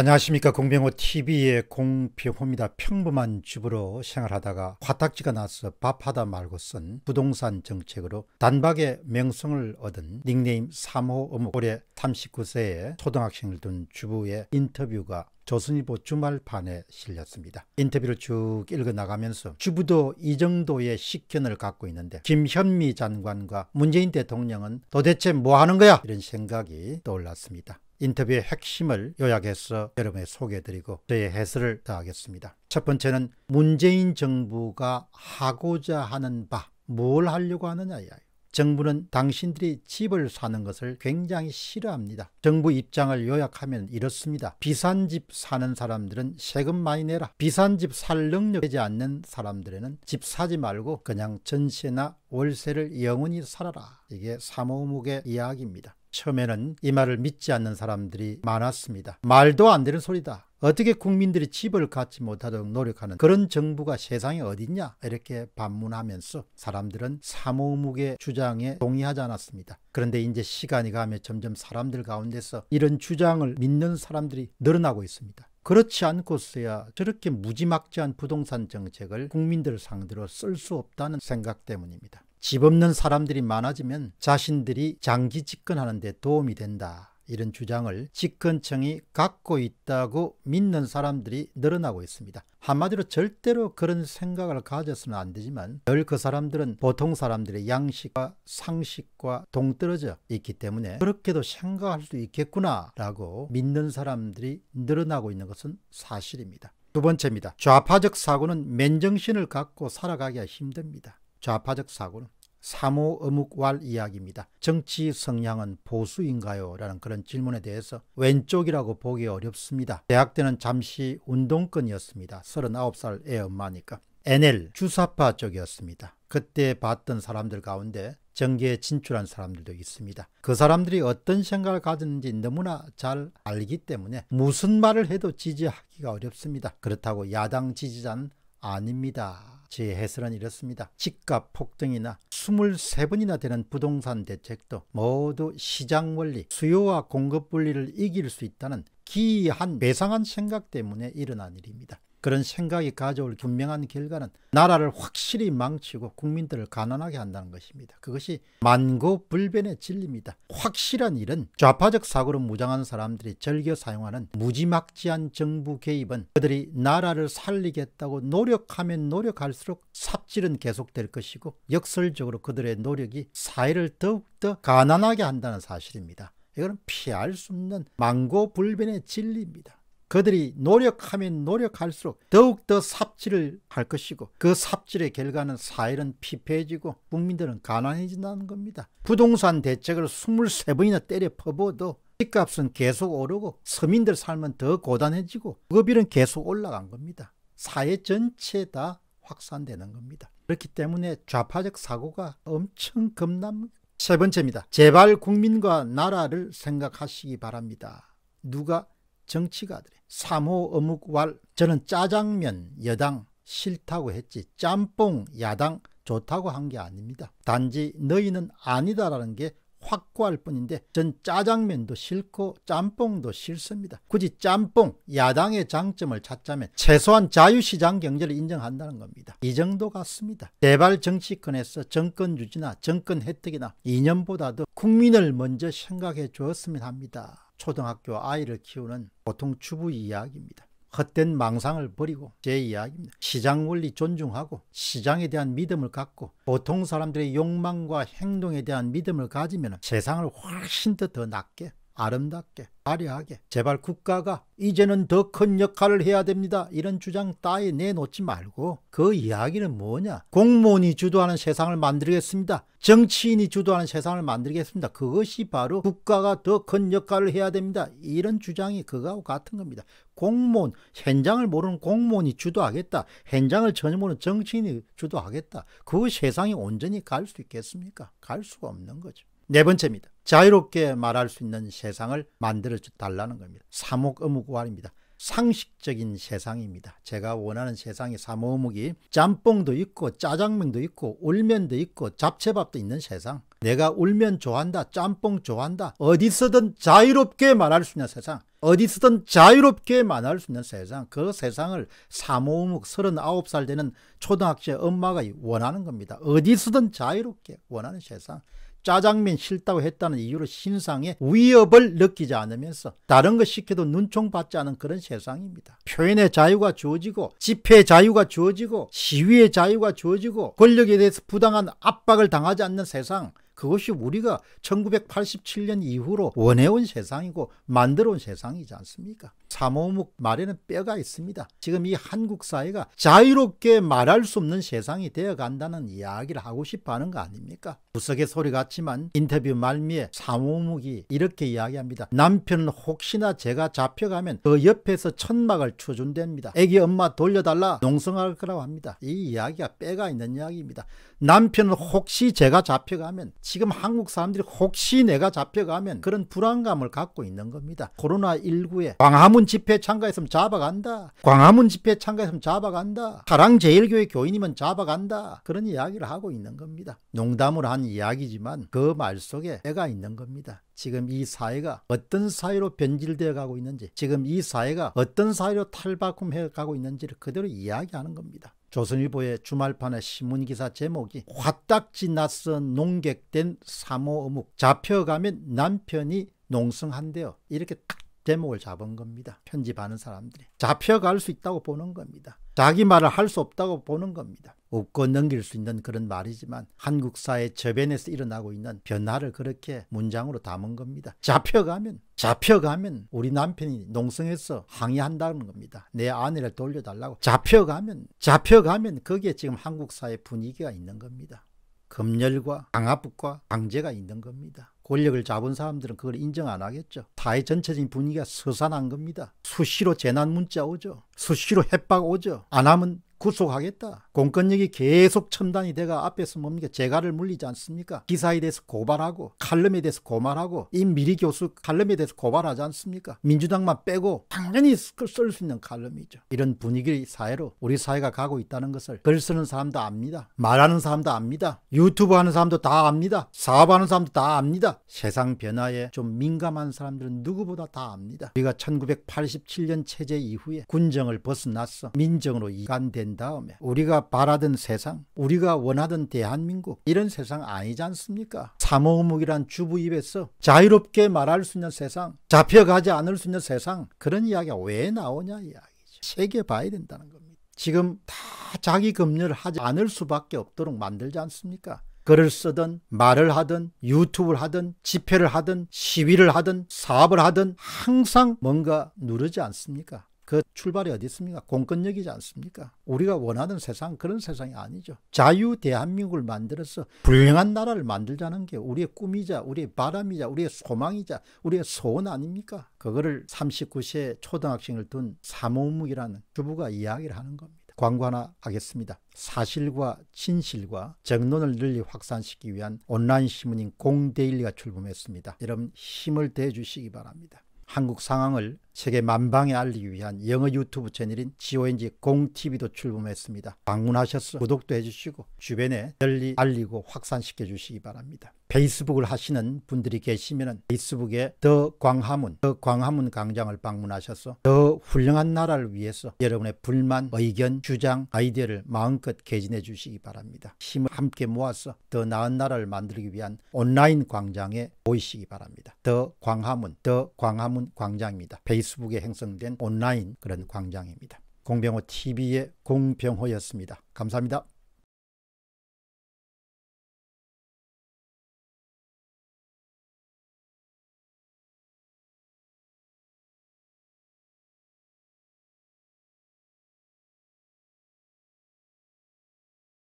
안녕하십니까 공병호 TV의 공병호입니다. 평범한 집으로 생활하다가 화딱지가 나서 밥하다 말고 쓴 부동산 정책으로 단박에 명성을 얻은 닉네임 3호 어묵 올해 39세에 초등학생을 둔 주부의 인터뷰가 조선일보 주말판에 실렸습니다. 인터뷰를 쭉 읽어나가면서 주부도 이 정도의 식견을 갖고 있는데 김현미 장관과 문재인 대통령은 도대체 뭐 하는 거야 이런 생각이 떠올랐습니다. 인터뷰의 핵심을 요약해서 여러분에 소개해드리고 저의 해설을 더하겠습니다첫 번째는 문재인 정부가 하고자 하는 바, 뭘 하려고 하느냐 이야 정부는 당신들이 집을 사는 것을 굉장히 싫어합니다. 정부 입장을 요약하면 이렇습니다. 비싼 집 사는 사람들은 세금 많이 내라. 비싼 집 살 능력 되지 않는 사람들에는 집 사지 말고 그냥 전세나 월세를 영원히 살아라. 이게 사모목의 이야기입니다. 처음에는 이 말을 믿지 않는 사람들이 많았습니다. 말도 안 되는 소리다. 어떻게 국민들이 집을 갖지 못하도록 노력하는 그런 정부가 세상에 어딨냐 이렇게 반문하면서 사람들은 사모무게 주장에 동의하지 않았습니다. 그런데 이제 시간이 가며 점점 사람들 가운데서 이런 주장을 믿는 사람들이 늘어나고 있습니다. 그렇지 않고서야 저렇게 무지막지한 부동산 정책을 국민들 상대로 쓸 수 없다는 생각 때문입니다. 집 없는 사람들이 많아지면 자신들이 장기 집권하는 데 도움이 된다. 이런 주장을 집권층이 갖고 있다고 믿는 사람들이 늘어나고 있습니다. 한마디로 절대로 그런 생각을 가져서는 안 되지만 늘 그 사람들은 보통 사람들의 양식과 상식과 동떨어져 있기 때문에 그렇게도 생각할 수 있겠구나 라고 믿는 사람들이 늘어나고 있는 것은 사실입니다. 두 번째입니다. 좌파적 사고는 맨정신을 갖고 살아가기가 힘듭니다. 좌파적 사고는 사모 어묵왈 이야기입니다. 정치 성향은 보수인가요? 라는 그런 질문에 대해서 왼쪽이라고 보기 어렵습니다. 대학 때는 잠시 운동권이었습니다. 39살 애 엄마니까. NL 주사파 쪽이었습니다. 그때 봤던 사람들 가운데 정계에 진출한 사람들도 있습니다. 그 사람들이 어떤 생각을 가졌는지 너무나 잘 알기 때문에 무슨 말을 해도 지지하기가 어렵습니다. 그렇다고 야당 지지자는 아닙니다. 제 해설은 이렇습니다. 집값 폭등이나 23번이나 되는 부동산 대책도 모두 시장 원리, 수요와 공급 분리를 이길 수 있다는 기이한 매상한 생각 때문에 일어난 일입니다. 그런 생각이 가져올 분명한 결과는 나라를 확실히 망치고 국민들을 가난하게 한다는 것입니다. 그것이 만고불변의 진리입니다. 확실한 일은 좌파적 사고로 무장한 사람들이 즐겨 사용하는 무지막지한 정부 개입은 그들이 나라를 살리겠다고 노력하면 노력할수록 삽질은 계속될 것이고 역설적으로 그들의 노력이 사회를 더욱더 가난하게 한다는 사실입니다. 이건 피할 수 없는 망고불변의 진리입니다. 그들이 노력하면 노력할수록 더욱더 삽질을 할 것이고 그 삽질의 결과는 사회는 피폐해지고 국민들은 가난해진다는 겁니다. 부동산 대책을 23번이나 때려 퍼부어도 집값은 계속 오르고 서민들 삶은 더 고단해지고 급여는 계속 올라간 겁니다. 사회 전체 다 확산되는 겁니다. 그렇기 때문에 좌파적 사고가 엄청 겁납니다. 세 번째입니다. 제발 국민과 나라를 생각하시기 바랍니다. 누가 정치가 들래 삼호 어묵왈 저는 짜장면 여당 싫다고 했지 짬뽕 야당 좋다고 한 게 아닙니다. 단지 너희는 아니다라는 게 확고할 뿐인데 전 짜장면도 싫고 짬뽕도 싫습니다. 굳이 짬뽕 야당의 장점을 찾자면 최소한 자유시장 경제를 인정한다는 겁니다. 이 정도 같습니다. 대발 정치권에서 정권 유지나 정권 혜택이나 이념보다도 국민을 먼저 생각해 주었으면 합니다. 초등학교 아이를 키우는 보통 주부 이야기입니다. 헛된 망상을 버리고 제 이야기입니다. 시장 원리 존중하고 시장에 대한 믿음을 갖고 보통 사람들의 욕망과 행동에 대한 믿음을 가지면 세상을 훨씬 더, 더 낫게 아름답게 화려하게 제발 국가가 이제는 더 큰 역할을 해야 됩니다. 이런 주장 따위 내놓지 말고 그 이야기는 뭐냐. 공무원이 주도하는 세상을 만들겠습니다. 정치인이 주도하는 세상을 만들겠습니다. 그것이 바로 국가가 더 큰 역할을 해야 됩니다. 이런 주장이 그거하고 같은 겁니다. 공무원, 현장을 모르는 공무원이 주도하겠다. 현장을 전혀 모르는 정치인이 주도하겠다. 그 세상이 온전히 갈 수 있겠습니까? 갈 수가 없는 거죠. 네 번째입니다. 자유롭게 말할 수 있는 세상을 만들어 달라는 겁니다. 사목어묵구활입니다. 상식적인 세상입니다. 제가 원하는 세상의 사모음묵이 짬뽕도 있고 짜장면도 있고 울면도 있고 잡채밥도 있는 세상 내가 울면 좋아한다 짬뽕 좋아한다 어디서든 자유롭게 말할 수 있는 세상 어디서든 자유롭게 말할 수 있는 세상 그 세상을 사모음묵 39살 되는 초등학생 엄마가 원하는 겁니다. 어디서든 자유롭게 원하는 세상 짜장면 싫다고 했다는 이유로 신상에 위협을 느끼지 않으면서 다른 것 시켜도 눈총받지 않은 그런 세상입니다. 표현의 자유가 주어지고 집회의 자유가 주어지고 시위의 자유가 주어지고 권력에 대해서 부당한 압박을 당하지 않는 세상 그것이 우리가 1987년 이후로 원해온 세상이고 만들어온 세상이지 않습니까? 사모목 말에는 뼈가 있습니다. 지금 이 한국 사회가 자유롭게 말할 수 없는 세상이 되어 간다는 이야기를 하고 싶어 하는 거 아닙니까? 구석의 소리 같지만 인터뷰 말미에 사모목이 이렇게 이야기합니다. 남편은 혹시나 제가 잡혀가면 그 옆에서 천막을 쳐준답니다. 애기 엄마 돌려달라 농성할 거라고 합니다. 이 이야기가 뼈가 있는 이야기입니다. 남편은 혹시 제가 잡혀가면 지금 한국 사람들이 혹시 내가 잡혀가면 그런 불안감을 갖고 있는 겁니다. 코로나19에 광화문 광화문 집회 참가했으면 잡아간다. 광화문 집회 참가했으면 잡아간다. 사랑제일교회 교인이면 잡아간다. 그런 이야기를 하고 있는 겁니다. 농담으로 한 이야기지만 그 말 속에 애가 있는 겁니다. 지금 이 사회가 어떤 사회로 변질되어 가고 있는지 지금 이 사회가 어떤 사회로 탈바꿈해 가고 있는지를 그대로 이야기하는 겁니다. 조선일보의 주말판의 신문기사 제목이 화딱지 낯선 농객된 사모 어묵 잡혀가면 남편이 농성한대요. 이렇게 딱 대목을 잡은 겁니다. 편집하는 사람들이. 잡혀갈 수 있다고 보는 겁니다. 자기 말을 할 수 없다고 보는 겁니다. 웃고 넘길 수 있는 그런 말이지만 한국 사회 저변에서 일어나고 있는 변화를 그렇게 문장으로 담은 겁니다. 잡혀가면 잡혀가면 우리 남편이 농성에서 항의한다는 겁니다. 내 아내를 돌려달라고 잡혀가면 잡혀가면 거기에 지금 한국 사회 분위기가 있는 겁니다. 검열과 강압과 강제가 있는 겁니다. 권력을 잡은 사람들은 그걸 인정 안 하겠죠. 사회 전체적인 분위기가 서산한 겁니다. 수시로 재난 문자 오죠. 수시로 협박 오죠. 안 하면 구속하겠다. 공권력이 계속 첨단이 돼가 앞에서 뭡니까 재갈을 물리지 않습니까? 기사에 대해서 고발하고 칼럼에 대해서 고발하고 이 미리 교수 칼럼에 대해서 고발하지 않습니까? 민주당만 빼고 당연히 그 쓸수 있는 칼럼이죠. 이런 분위기 사회로 우리 사회가 가고 있다는 것을 글 쓰는 사람도 압니다. 말하는 사람도 압니다. 유튜브 하는 사람도 다 압니다. 사업하는 사람도 다 압니다. 세상 변화에 좀 민감한 사람들은 누구보다 다 압니다. 우리가 1987년 체제 이후에 군정을 벗어났어 민정으로 이간된 된 다음에 우리가 바라던 세상, 우리가 원하던 대한민국 이런 세상 아니지 않습니까? 사모음흑란 주부 입에서 자유롭게 말할 수 있는 세상, 잡혀가지 않을 수 있는 세상 그런 이야기가 왜 나오냐 이야기죠. 세계 봐야 된다는 겁니다. 지금 다 자기 검열 하지 않을 수밖에 없도록 만들지 않습니까? 글을 쓰든 말을 하든 유튜브를 하든 집회를 하든 시위를 하든 사업을 하든 항상 뭔가 누르지 않습니까? 그 출발이 어디 있습니까? 공권력이지 않습니까? 우리가 원하는 세상 그런 세상이 아니죠. 자유 대한민국을 만들어서 불행한 나라를 만들자는 게 우리의 꿈이자 우리의 바람이자 우리의 소망이자 우리의 소원 아닙니까? 그거를 39세 초등학생을 둔사모무기라는 주부가 이야기를 하는 겁니다. 광고 하나 하겠습니다. 사실과 진실과 정론을 늘리 확산시키기 위한 온라인 신문인 공데일리가 출범했습니다. 여러분 힘을 대주시기 바랍니다. 한국 상황을 세계 만방에 알리기 위한 영어 유튜브 채널인 GONG 공TV도 출범했습니다. 방문하셔서 구독도 해주시고 주변에 널리 알리고 확산시켜 주시기 바랍니다. 페이스북을 하시는 분들이 계시면 페이스북에 더 광화문, 더 광화문 광장을 방문하셔서 더 훌륭한 나라를 위해서 여러분의 불만, 의견, 주장, 아이디어를 마음껏 개진해 주시기 바랍니다. 힘을 함께 모아서 더 나은 나라를 만들기 위한 온라인 광장에 모이시기 바랍니다. 더 광화문, 더 광화문 광장입니다. 페이스 페이스북에 행성된 온라인 그런 광장입니다. 공병호 TV의 공병호였습니다. 감사합니다.